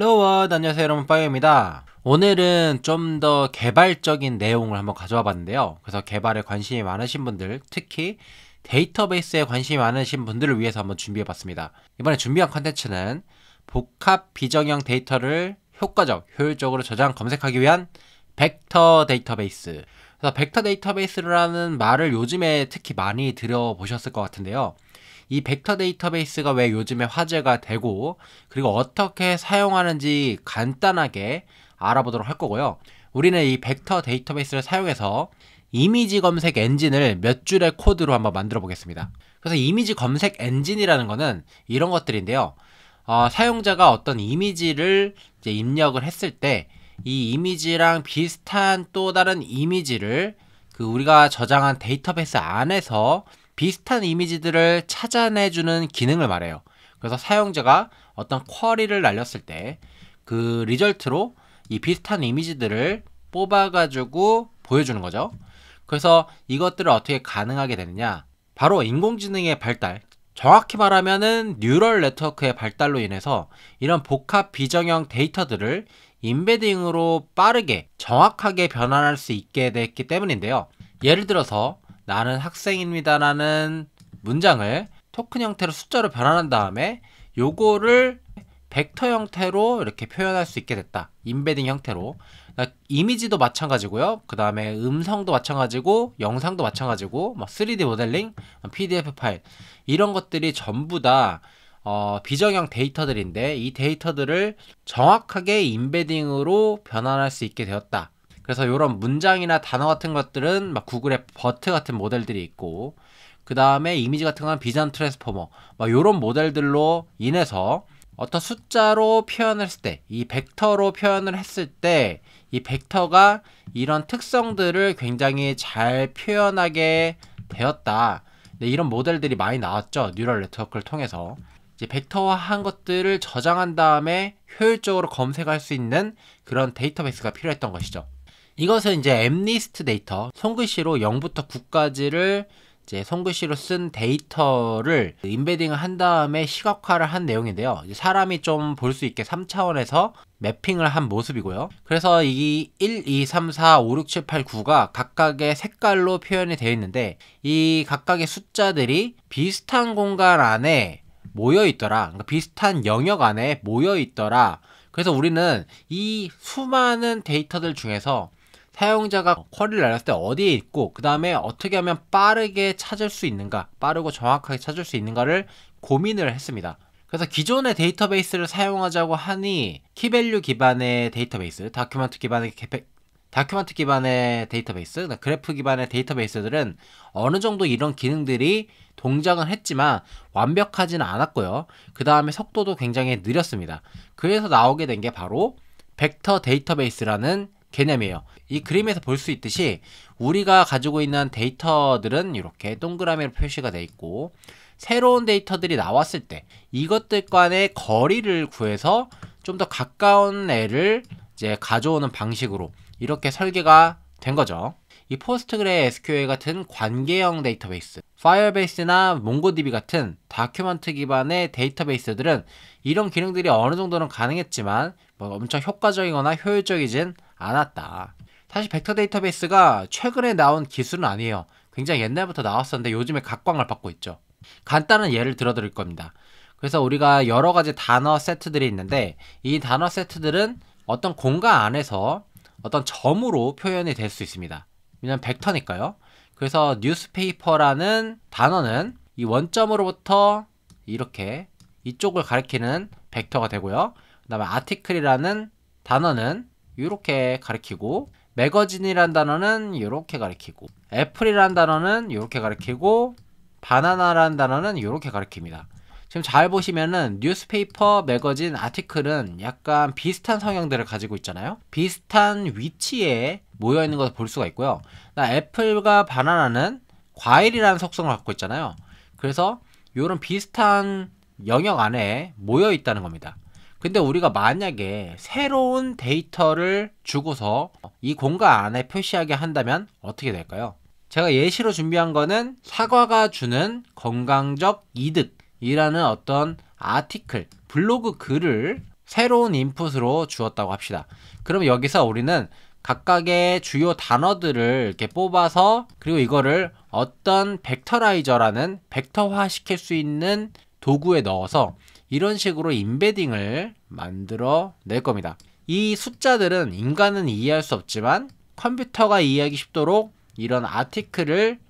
러워드 안녕하세요 여러분 빠이입니다 오늘은 좀 더 개발적인 내용을 한번 가져와 봤는데요 그래서 개발에 관심이 많으신 분들 특히 데이터베이스에 관심이 많으신 분들을 위해서 한번 준비해 봤습니다 이번에 준비한 컨텐츠는 복합 비정형 데이터를 효과적 효율적으로 저장 검색하기 위한 벡터 데이터베이스 그래서 벡터 데이터베이스라는 말을 요즘에 특히 많이 들어보셨을 것 같은데요 이 벡터 데이터베이스가 왜 요즘에 화제가 되고 그리고 어떻게 사용하는지 간단하게 알아보도록 할 거고요. 우리는 이 벡터 데이터베이스를 사용해서 이미지 검색 엔진을 몇 줄의 코드로 한번 만들어 보겠습니다. 그래서 이미지 검색 엔진이라는 거는 이런 것들인데요. 어, 사용자가 어떤 이미지를 입력을 했을 때 이 이미지랑 비슷한 또 다른 이미지를 그 우리가 저장한 데이터베이스 안에서 비슷한 이미지들을 찾아내주는 기능을 말해요. 그래서 사용자가 어떤 쿼리를 날렸을 때 그 리절트로 이 비슷한 이미지들을 뽑아가지고 보여주는 거죠. 그래서 이것들을 어떻게 가능하게 되느냐? 바로 인공지능의 발달, 정확히 말하면은 뉴럴 네트워크의 발달로 인해서 이런 복합 비정형 데이터들을 인베딩으로 빠르게 정확하게 변환할 수 있게 됐기 때문인데요. 예를 들어서 나는 학생입니다라는 문장을 토큰 형태로 숫자로 변환한 다음에 요거를 벡터 형태로 이렇게 표현할 수 있게 됐다. 인베딩 형태로. 이미지도 그러니까 마찬가지고요. 그 다음에 음성도 마찬가지고 영상도 마찬가지고 3D 뭐 모델링, PDF 파일 이런 것들이 전부 다 어, 비정형 데이터들인데 이 데이터들을 정확하게 인베딩으로 변환할 수 있게 되었다. 그래서 이런 문장이나 단어 같은 것들은 막 구글의 버트 같은 모델들이 있고 그 다음에 이미지 같은 건 비전 트랜스포머 막 뭐 이런 모델들로 인해서 어떤 숫자로 표현을 했을 때 이 벡터로 표현을 했을 때 이 벡터가 이런 특성들을 굉장히 잘 표현하게 되었다. 네, 이런 모델들이 많이 나왔죠. 뉴럴 네트워크를 통해서. 이제 벡터화한 것들을 저장한 다음에 효율적으로 검색할 수 있는 그런 데이터베이스가 필요했던 것이죠. 이것은 이제 엠리스트 데이터, 손글씨로 0부터 9까지를 이제 손글씨로 쓴 데이터를 인베딩을 한 다음에 시각화를 한 내용인데요. 사람이 좀 볼 수 있게 3차원에서 매핑을 한 모습이고요. 그래서 이 1, 2, 3, 4, 5, 6, 7, 8, 9가 각각의 색깔로 표현이 되어 있는데 이 각각의 숫자들이 비슷한 공간 안에 모여 있더라. 그러니까 비슷한 영역 안에 모여 있더라. 그래서 우리는 이 수많은 데이터들 중에서 사용자가 쿼리를 날렸을 때 어디에 있고 그 다음에 어떻게 하면 빠르게 찾을 수 있는가 빠르고 정확하게 찾을 수 있는가를 고민을 했습니다 그래서 기존의 데이터베이스를 사용하자고 하니 키밸류 기반의 데이터베이스 다큐멘트 기반의 개팩 다큐멘트 기반의 데이터베이스, 그래프 기반의 데이터베이스들은 어느 정도 이런 기능들이 동작은 했지만 완벽하지는 않았고요. 그 다음에 속도도 굉장히 느렸습니다. 그래서 나오게 된 게 바로 벡터 데이터베이스라는 개념이에요. 이 그림에서 볼 수 있듯이 우리가 가지고 있는 데이터들은 이렇게 동그라미로 표시가 되어 있고 새로운 데이터들이 나왔을 때 이것들 간의 거리를 구해서 좀 더 가까운 애를 이제 가져오는 방식으로 이렇게 설계가 된 거죠. 이 포스트그레 SQL 같은 관계형 데이터베이스, f i r e b a s e 나 m o n g o d b 같은 다큐먼트 기반의 데이터베이스들은 이런 기능들이 어느 정도는 가능했지만 뭐 엄청 효과적이거나 효율적이진 않았다. 사실 벡터 데이터베이스가 최근에 나온 기술은 아니에요. 굉장히 옛날부터 나왔었는데 요즘에 각광을 받고 있죠. 간단한 예를 들어드릴 겁니다. 그래서 우리가 여러 가지 단어 세트들이 있는데 이 단어 세트들은 어떤 공간 안에서 어떤 점으로 표현이 될 수 있습니다. 왜냐면 벡터니까요. 그래서 뉴스페이퍼라는 단어는 이 원점으로부터 이렇게 이쪽을 가리키는 벡터가 되고요. 그 다음에 아티클이라는 단어는 이렇게 가리키고 매거진이란 단어는 이렇게 가리키고 애플이란 단어는 이렇게 가리키고 바나나란 단어는 이렇게 가리킵니다. 지금 잘 보시면은 뉴스페이퍼, 매거진, 아티클은 약간 비슷한 성향들을 가지고 있잖아요. 비슷한 위치에 모여 있는 것을 볼 수가 있고요. 나 애플과 바나나는 과일이라는 속성을 갖고 있잖아요. 그래서 이런 비슷한 영역 안에 모여 있다는 겁니다. 근데 우리가 만약에 새로운 데이터를 주고서 이 공간 안에 표시하게 한다면 어떻게 될까요? 제가 예시로 준비한 거는 사과가 주는 건강적 이득이라는 어떤 아티클, 블로그 글을 새로운 인풋으로 주었다고 합시다. 그럼 여기서 우리는 각각의 주요 단어들을 이렇게 뽑아서 그리고 이거를 어떤 벡터라이저라는 벡터화 시킬 수 있는 도구에 넣어서 이런 식으로 인베딩을 만들어 낼 겁니다. 이 숫자들은 인간은 이해할 수 없지만 컴퓨터가 이해하기 쉽도록 이런 아티클을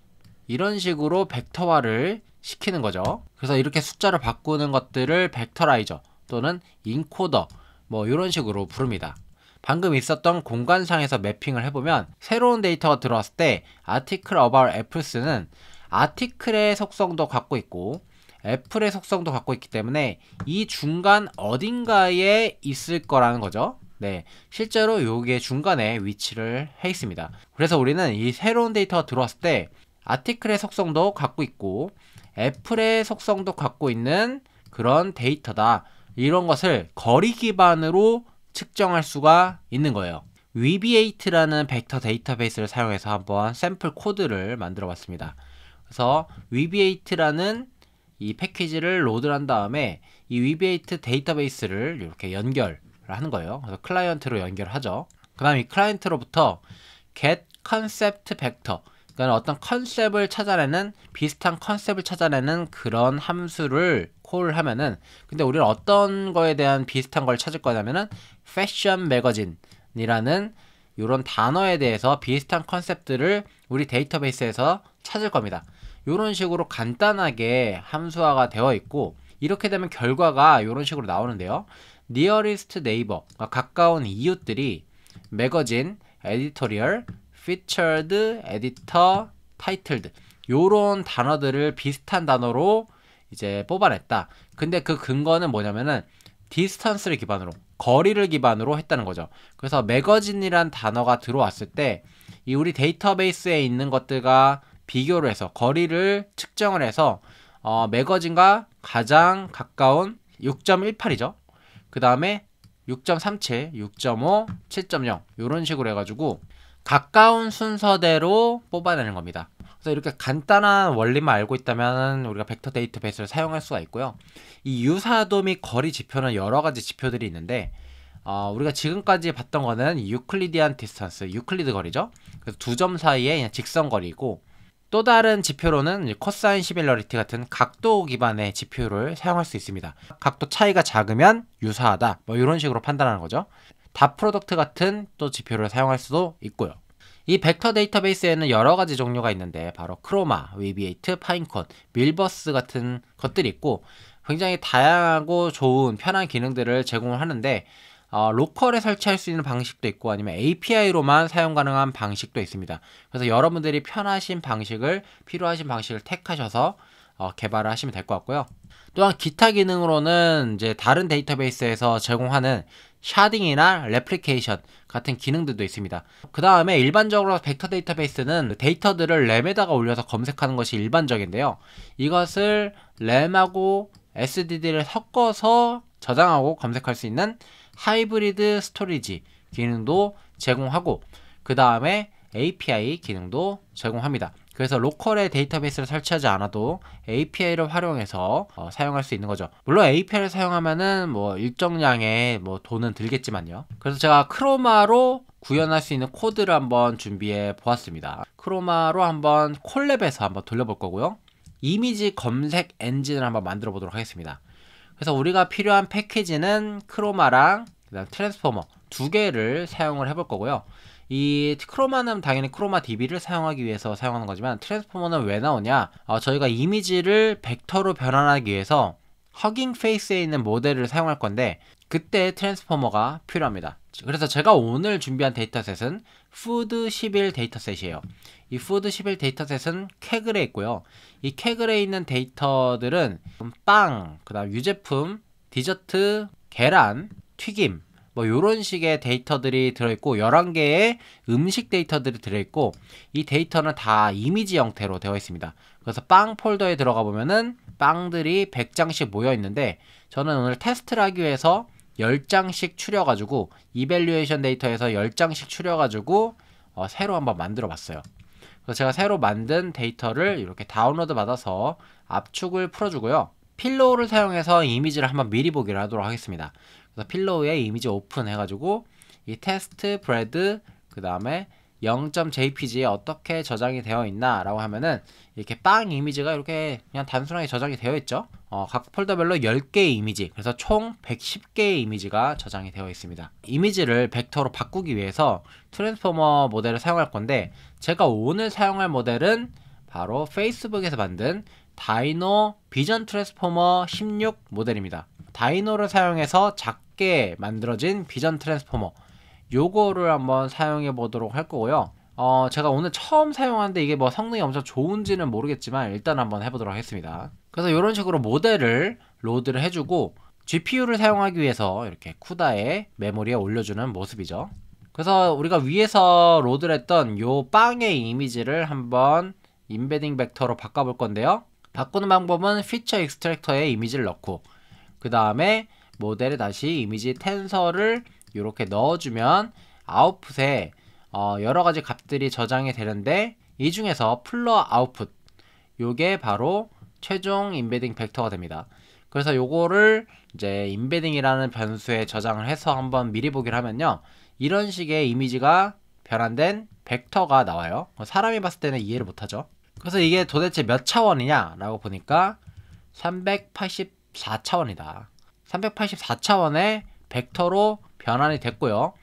이런 식으로 벡터화를 시키는 거죠. 그래서 이렇게 숫자를 바꾸는 것들을 벡터라이저 또는 인코더 뭐 이런 식으로 부릅니다. 방금 있었던 공간상에서 매핑을 해보면 새로운 데이터가 들어왔을 때 article about apples는 아티클의 속성도 갖고 있고 애플의 속성도 갖고 있기 때문에 이 중간 어딘가에 있을 거라는 거죠. 네, 실제로 여기에 중간에 위치를 해 있습니다. 그래서 우리는 이 새로운 데이터가 들어왔을 때 아티클의 속성도 갖고 있고 애플의 속성도 갖고 있는 그런 데이터다. 이런 것을 거리 기반으로 측정할 수가 있는 거예요. 위비에이트라는 벡터 데이터베이스를 사용해서 한번 샘플 코드를 만들어 봤습니다. 그래서 위비에이트라는 이 패키지를 로드한 다음에 이 위베이트 데이터베이스를 이렇게 연결 하는 거예요. 그래서 클라이언트로 연결하죠. 그 다음 이 클라이언트로부터 get concept vector 그러니까 어떤 컨셉을 찾아내는 비슷한 컨셉을 찾아내는 그런 함수를 콜 하면은 근데 우리는 어떤 거에 대한 비슷한 걸 찾을 거냐면은 패션 매거진이라는 이런 단어에 대해서 비슷한 컨셉들을 우리 데이터베이스에서 찾을 겁니다. 이런 식으로 간단하게 함수화가 되어 있고 이렇게 되면 결과가 이런 식으로 나오는데요. nearest neighbor, 아, 가까운 이웃들이 매거진, 에디 i 리얼 피처드, 에디터, 타이틀드 이런 단어들을 비슷한 단어로 이제 뽑아냈다. 근데 그 근거는 뭐냐면은 디스턴스를 기반으로 거리를 기반으로 했다는 거죠. 그래서 매거진이란 단어가 들어왔을 때 이 우리 데이터베이스에 있는 것들과 비교를 해서 거리를 측정을 해서 어, 매거진과 가장 가까운 6.18이죠. 그 다음에 6.37, 6.5, 7.0 이런 식으로 해가지고 가까운 순서대로 뽑아내는 겁니다. 그래서 이렇게 간단한 원리만 알고 있다면 우리가 벡터 데이터베이스를 사용할 수가 있고요. 이 유사도 및 거리 지표는 여러 가지 지표들이 있는데 어, 우리가 지금까지 봤던 거는 유클리디안 디스턴스, 유클리드 거리죠. 그래서 두 점 사이의 직선 거리고 또 다른 지표로는 코사인 시밀러리티 같은 각도 기반의 지표를 사용할 수 있습니다. 각도 차이가 작으면 유사하다 뭐 이런 식으로 판단하는 거죠. 다 프로덕트 같은 또 지표를 사용할 수도 있고요. 이 벡터 데이터베이스에는 여러 가지 종류가 있는데 바로 크로마, 위비에이트, 파인콘, 밀버스 같은 것들이 있고 굉장히 다양하고 좋은 편한 기능들을 제공을 하는데 어, 로컬에 설치할 수 있는 방식도 있고 아니면 API로만 사용 가능한 방식도 있습니다. 그래서 여러분들이 편하신 방식을 필요하신 방식을 택하셔서 어, 개발을 하시면 될 것 같고요. 또한 기타 기능으로는 이제 다른 데이터베이스에서 제공하는 샤딩이나 레플리케이션 같은 기능들도 있습니다. 그 다음에 일반적으로 벡터 데이터베이스는 데이터들을 램에다가 올려서 검색하는 것이 일반적인데요. 이것을 램하고 SDD를 섞어서 저장하고 검색할 수 있는 하이브리드 스토리지 기능도 제공하고 그 다음에 API 기능도 제공합니다. 그래서 로컬의 데이터베이스를 설치하지 않아도 API를 활용해서 어, 사용할 수 있는 거죠. 물론 API를 사용하면은 뭐 일정량의 뭐 돈은 들겠지만요. 그래서 제가 크로마로 구현할 수 있는 코드를 한번 준비해 보았습니다. 크로마로 한번 콜랩에서 한번 돌려볼 거고요. 이미지 검색 엔진을 한번 만들어 보도록 하겠습니다. 그래서 우리가 필요한 패키지는 크로마랑 그다음 트랜스포머 두 개를 사용을 해볼 거고요. 이 크로마는 당연히 크로마 DB를 사용하기 위해서 사용하는 거지만 트랜스포머는 왜 나오냐? 어, 저희가 이미지를 벡터로 변환하기 위해서 허깅 페이스에 있는 모델을 사용할 건데 그때 트랜스포머가 필요합니다. 그래서 제가 오늘 준비한 데이터셋은 푸드11 데이터셋이에요. 이 푸드11 데이터셋은 캐글에 있고요. 이 캐글에 있는 데이터들은 빵, 그 다음 유제품, 디저트, 계란, 튀김 뭐 요런 식의 데이터들이 들어있고 11개의 음식 데이터들이 들어있고 이 데이터는 다 이미지 형태로 되어 있습니다 그래서 빵 폴더에 들어가 보면은 빵들이 100장씩 모여 있는데 저는 오늘 테스트를 하기 위해서 10장씩 추려 가지고 이밸류에이션 데이터에서 10장씩 추려 가지고 어, 새로 한번 만들어 봤어요 그래서 제가 새로 만든 데이터를 이렇게 다운로드 받아서 압축을 풀어주고요 필로우를 사용해서 이미지를 한번 미리 보기를 하도록 하겠습니다 그래서 필로우에 이미지 오픈 해가지고 이 테스트 브레드 그 다음에 0.jpg에 어떻게 저장이 되어 있나 라고 하면은 이렇게 빵 이미지가 이렇게 그냥 단순하게 저장이 되어 있죠 어, 각 폴더별로 10개의 이미지 그래서 총 110개의 이미지가 저장이 되어 있습니다 이미지를 벡터로 바꾸기 위해서 트랜스포머 모델을 사용할 건데 제가 오늘 사용할 모델은 바로 페이스북에서 만든 다이노 비전 트랜스포머 16 모델입니다 다이노를 사용해서 작게 만들어진 비전 트랜스포머 요거를 한번 사용해 보도록 할 거고요 어 제가 오늘 처음 사용하는데 이게 뭐 성능이 엄청 좋은지는 모르겠지만 일단 한번 해보도록 하겠습니다 그래서 이런 식으로 모델을 로드를 해주고 GPU를 사용하기 위해서 이렇게 쿠다의 메모리에 올려주는 모습이죠 그래서 우리가 위에서 로드를 했던 요 빵의 이미지를 한번 인베딩 벡터로 바꿔볼 건데요 바꾸는 방법은 피처 익스트랙터에 이미지를 넣고 그 다음에 모델에 다시 이미지 텐서를 이렇게 넣어주면 아웃풋에 어 여러가지 값들이 저장이 되는데 이 중에서 플러 아웃풋 요게 바로 최종 인베딩 벡터가 됩니다 그래서 요거를 이제 인베딩이라는 변수에 저장을 해서 한번 미리 보기를 하면요 이런 식의 이미지가 변환된 벡터가 나와요 뭐 사람이 봤을 때는 이해를 못하죠 그래서 이게 도대체 몇 차원이냐 라고 보니까 380 384차원이다. 384차원의 벡터로 변환이 됐고요.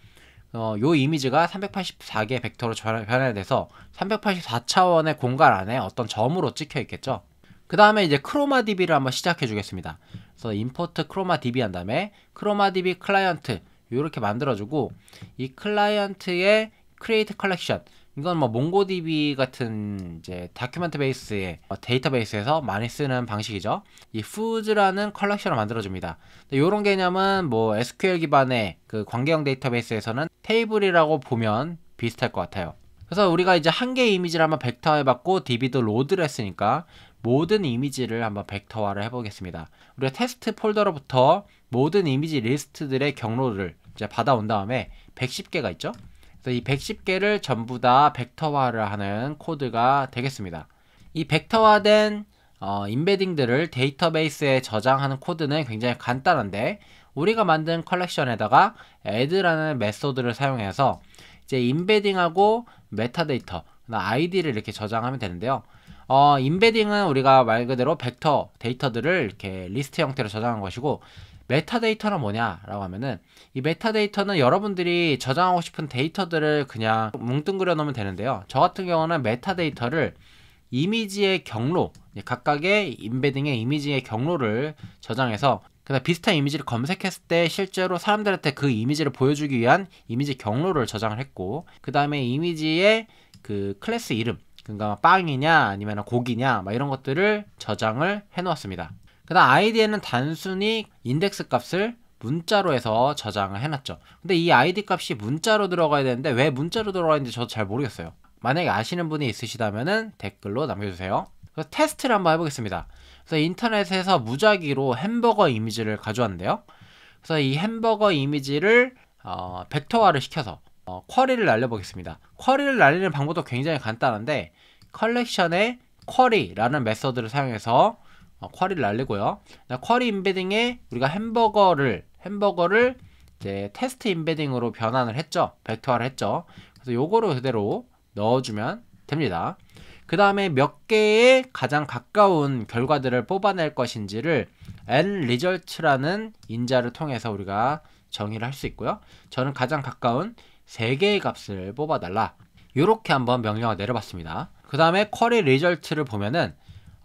어, 요 이미지가 384개 의 벡터로 변환이 돼서 384차원의 공간 안에 어떤 점으로 찍혀 있겠죠. 그 다음에 이제 크로마 DB를 한번 시작해 주겠습니다. 그래서 임포트 크로마 DB 한 다음에 크로마 DB 클라이언트 이렇게 만들어주고 이 클라이언트의 크리에이트 컬렉션 이건 뭐 몽고DB 같은 이제 다큐멘트 베이스의 어, 데이터베이스에서 많이 쓰는 방식이죠. 이 foods라는 컬렉션을 만들어줍니다. 이런 개념은 뭐 SQL 기반의 그 관계형 데이터베이스에서는 테이블이라고 보면 비슷할 것 같아요. 그래서 우리가 이제 한 개의 이미지를 한번 벡터 해봤고 DB도 로드를 했으니까 모든 이미지를 한번 벡터화를 해보겠습니다. 우리가 테스트 폴더로부터 모든 이미지 리스트들의 경로를 이제 받아온 다음에 110개가 있죠. 이 110개를 전부 다 벡터화를 하는 코드가 되겠습니다. 이 벡터화된 어, 임베딩들을 데이터베이스에 저장하는 코드는 굉장히 간단한데 우리가 만든 컬렉션에다가 add라는 메소드를 사용해서 이제 인베딩하고 메타데이터, 아이디를 이렇게 저장하면 되는데요. 어, 임베딩은 우리가 말 그대로 벡터 데이터들을 이렇게 리스트 형태로 저장한 것이고 메타데이터는 뭐냐라고 하면은 이 메타데이터는 여러분들이 저장하고 싶은 데이터들을 그냥 뭉뚱그려 놓으면 되는데요. 저 같은 경우는 메타데이터를 이미지의 경로, 각각의 인베딩의 이미지의 경로를 저장해서 그다음 비슷한 이미지를 검색했을 때 실제로 사람들한테 그 이미지를 보여주기 위한 이미지 경로를 저장을 했고 그 다음에 이미지의 그 클래스 이름 그러니까 빵이냐 아니면 고기냐 막 이런 것들을 저장을 해놓았습니다. 그다음 아이디에는 단순히 인덱스 값을 문자로 해서 저장을 해놨죠. 근데 이 아이디 값이 문자로 들어가야 되는데 왜 문자로 들어가는지 저도 잘 모르겠어요. 만약에 아시는 분이 있으시다면 댓글로 남겨주세요. 그래서 테스트를 한번 해보겠습니다. 그래서 인터넷에서 무작위로 햄버거 이미지를 가져왔는데요. 그래서 이 햄버거 이미지를 어, 벡터화를 시켜서 어, 쿼리를 날려보겠습니다. 쿼리를 날리는 방법도 굉장히 간단한데 컬렉션에 쿼리라는 메서드를 사용해서 어, 쿼리를 날리고요. 쿼리 임베딩에 우리가 햄버거를 햄버거를 이제 테스트 임베딩으로 변환을 했죠. 벡터화를 했죠. 그래서 요거를 그대로 넣어주면 됩니다. 그 다음에 몇 개의 가장 가까운 결과들을 뽑아낼 것인지를 n result라는 인자를 통해서 우리가 정의를 할 수 있고요. 저는 가장 가까운 3개의 값을 뽑아달라. 이렇게 한번 명령을 내려봤습니다. 그 다음에 쿼리 u l t 를 보면은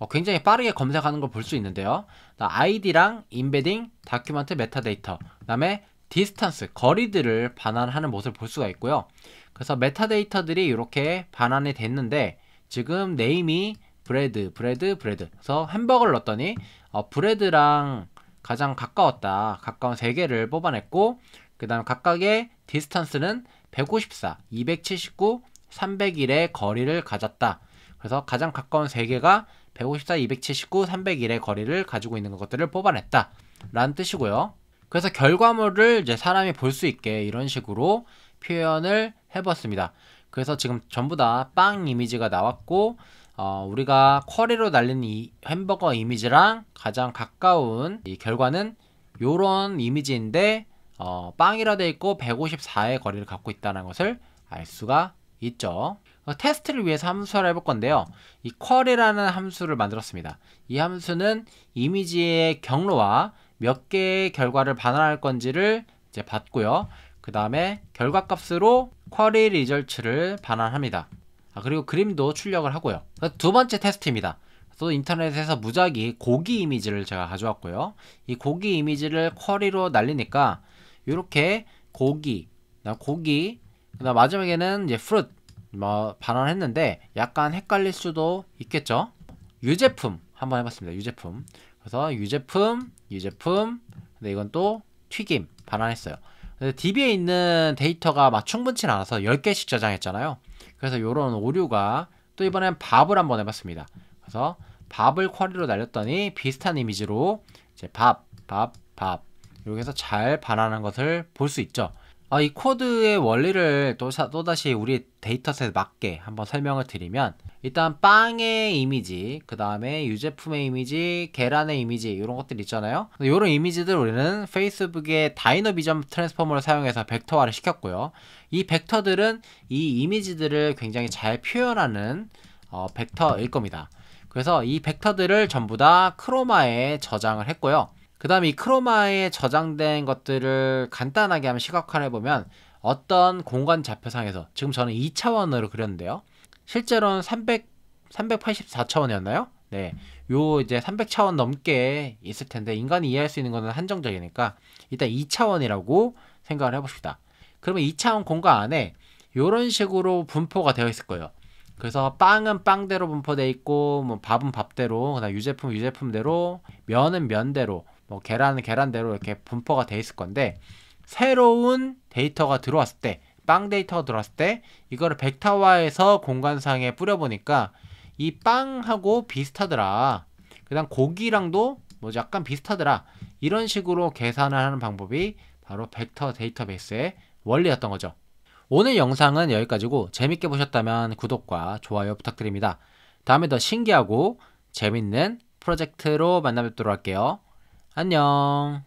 어, 굉장히 빠르게 검색하는 걸 볼 수 있는데요. 아이디랑 인베딩, 다큐먼트 메타데이터, 그 다음에 디스턴스, 거리들을 반환하는 모습을 볼 수가 있고요. 그래서 메타데이터들이 이렇게 반환이 됐는데 지금 네임이 브레드, 브레드, 브레드 그래서 햄버거를 넣었더니 어, 브레드랑 가장 가까웠다. 가까운 세개를 뽑아냈고 그 다음 각각의 디스턴스는 154, 279, 301의 거리를 가졌다. 그래서 가장 가까운 세개가 154, 279, 301의 거리를 가지고 있는 것들을 뽑아냈다 라는 뜻이고요. 그래서 결과물을 이제 사람이 볼 수 있게 이런 식으로 표현을 해봤습니다. 그래서 지금 전부 다 빵 이미지가 나왔고 어, 우리가 쿼리로 날린 이 햄버거 이미지랑 가장 가까운 이 결과는 요런 이미지인데 어, 빵이라 돼 있고 154의 거리를 갖고 있다는 것을 알 수가 있죠. 어, 테스트를 위해서 함수를 해볼 건데요. 이 쿼리라는 함수를 만들었습니다. 이 함수는 이미지의 경로와 몇 개의 결과를 반환할 건지를 이제 받고요. 그 다음에 결과값으로 쿼리 리절츠를 반환합니다. 아, 그리고 그림도 출력을 하고요. 두 번째 테스트입니다. 또 인터넷에서 무작위 고기 이미지를 제가 가져왔고요. 이 고기 이미지를 쿼리로 날리니까 이렇게 고기, 고기, 그다음 마지막에는 이제 프루트 뭐 반환했는데 약간 헷갈릴 수도 있겠죠 유제품 한번 해봤습니다 유제품 그래서 유제품 유제품 근데 이건 또 튀김 발언했어요 DB에 있는 데이터가 막 충분치 않아서 10개씩 저장했잖아요 그래서 이런 오류가 또 이번엔 밥을 한번 해봤습니다 그래서 밥을 쿼리로 날렸더니 비슷한 이미지로 이제 밥, 밥, 밥 이렇게 해서 잘 반하는 것을 볼 수 있죠 어, 이 코드의 원리를 또, 사, 또다시 우리 데이터셋에 맞게 한번 설명을 드리면 일단 빵의 이미지, 그 다음에 유제품의 이미지, 계란의 이미지 이런 것들 있잖아요. 이런 이미지들 우리는 페이스북의 다이너비전 트랜스포머를 사용해서 벡터화를 시켰고요. 이 벡터들은 이 이미지들을 굉장히 잘 표현하는 어, 벡터일 겁니다. 그래서 이 벡터들을 전부 다 크로마에 저장을 했고요. 그 다음에 이 크로마에 저장된 것들을 간단하게 한번 시각화를 해보면 어떤 공간 좌표상에서 지금 저는 2차원으로 그렸는데요. 실제로는 300, 384차원이었나요? 네. 요 이제 300차원 넘게 있을 텐데 인간이 이해할 수 있는 것은 한정적이니까 일단 2차원이라고 생각을 해봅시다. 그러면 2차원 공간 안에 요런 식으로 분포가 되어 있을 거예요. 그래서 빵은 빵대로 분포돼 있고 뭐 밥은 밥대로 그다음 유제품 유제품대로 면은 면대로 뭐 계란은 계란대로 이렇게 분포가 돼 있을 건데 새로운 데이터가 들어왔을 때 빵 데이터가 들어왔을 때 이거를 벡터화해서 공간상에 뿌려보니까 이 빵하고 비슷하더라 그 다음 고기랑도 뭐 약간 비슷하더라 이런 식으로 계산을 하는 방법이 바로 벡터 데이터베이스의 원리였던 거죠 오늘 영상은 여기까지고 재밌게 보셨다면 구독과 좋아요 부탁드립니다 다음에 더 신기하고 재밌는 프로젝트로 만나 뵙도록 할게요 안녕